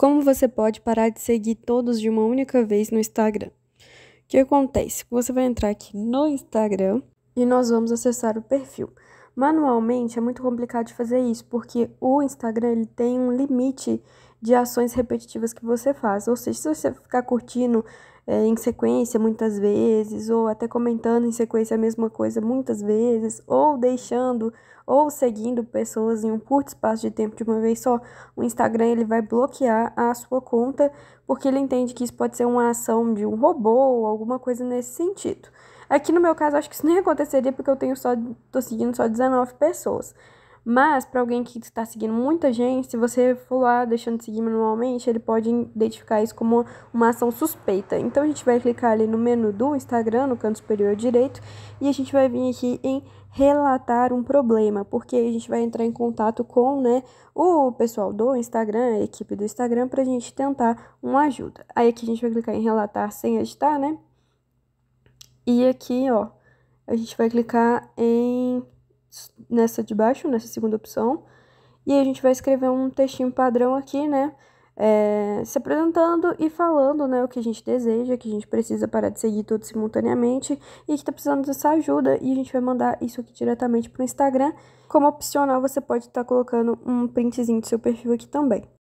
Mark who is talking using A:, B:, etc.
A: Como você pode parar de seguir todos de uma única vez no Instagram? O que acontece? Você vai entrar aqui no Instagram e nós vamos acessar o perfil. Manualmente é muito complicado de fazer isso, porque o Instagram ele tem um limite de ações repetitivas que você faz. Ou seja, se você ficar curtindo é, em sequência muitas vezes, ou até comentando em sequência a mesma coisa muitas vezes, ou deixando ou seguindo pessoas em um curto espaço de tempo de uma vez só, o Instagram ele vai bloquear a sua conta porque ele entende que isso pode ser uma ação de um robô ou alguma coisa nesse sentido. Aqui no meu caso, acho que isso nem aconteceria porque eu tenho só tô seguindo só 19 pessoas. Mas, para alguém que está seguindo muita gente, se você for lá deixando de seguir manualmente, ele pode identificar isso como uma ação suspeita. Então, a gente vai clicar ali no menu do Instagram, no canto superior direito, e a gente vai vir aqui em relatar um problema, porque a gente vai entrar em contato com né, o pessoal do Instagram, a equipe do Instagram, para a gente tentar uma ajuda. Aí aqui a gente vai clicar em relatar sem editar, né? E aqui, ó, a gente vai clicar em nessa de baixo, nessa segunda opção. E a gente vai escrever um textinho padrão aqui, né? É, se apresentando e falando né, o que a gente deseja, que a gente precisa parar de seguir tudo simultaneamente e que está precisando dessa ajuda, e a gente vai mandar isso aqui diretamente para o Instagram. Como opcional, você pode estar tá colocando um printzinho do seu perfil aqui também.